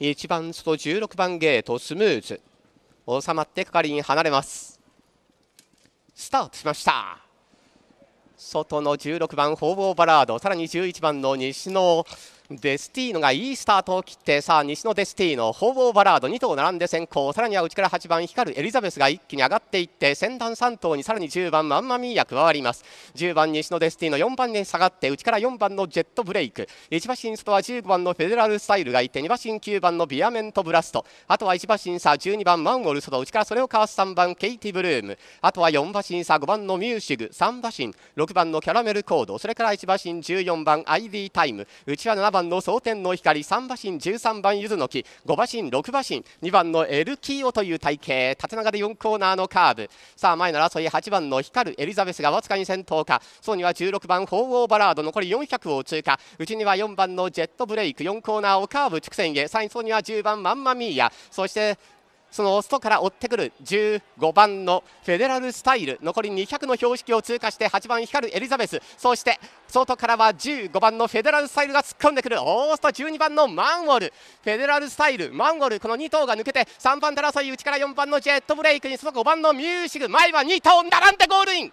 1番外16番ゲートスムーズ収まって係に離れますスタートしました外の16番ホーボーバラードさらに11番の西のデスティーノがいいスタートを切ってさあ西のデスティーノホーーバラード2頭並んで先行さらには内から8番光るエリザベスが一気に上がっていって先端3頭にさらに10番マンマミーヤ加わります10番西のデスティーノ4番に下がって内から4番のジェットブレイク1馬身外は15番のフェデラルスタイルがいて2馬身9番のビアメントブラストあとは1馬身差12番マンウォル外内からそれをかわす3番ケイティブルームあとは4馬身差5番のミューシグ3馬身6番のキャラメルコードそれから1馬身14番 ID タイム内は7番番の蒼天の光3馬身13番ゆずの木5馬身6馬身2番のエルキーオという体型縦長で4コーナーのカーブさあ前の争い8番の光るエリザベスがわずかに先頭かそうには16番鳳凰バラード残り400を通過うちには4番のジェットブレイク4コーナーをカーブ直線へ3位そうには10番マンマミーヤそしてそのストから追ってくる15番のフェデラルスタイル残り200の標識を通過して8番光るエリザベスそして外からは15番のフェデラルスタイルが突っ込んでくるオースト12番のマンウォルフェデラルスタイルマンウォルこの2頭が抜けて3番手争い内から4番のジェットブレイクにその5番のミューシグ前は2頭並んでゴールイン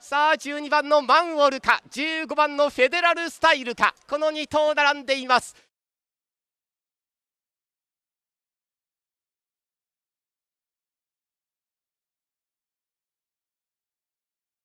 さあ12番のマンウォルか15番のフェデラルスタイルかこの2頭並んでいます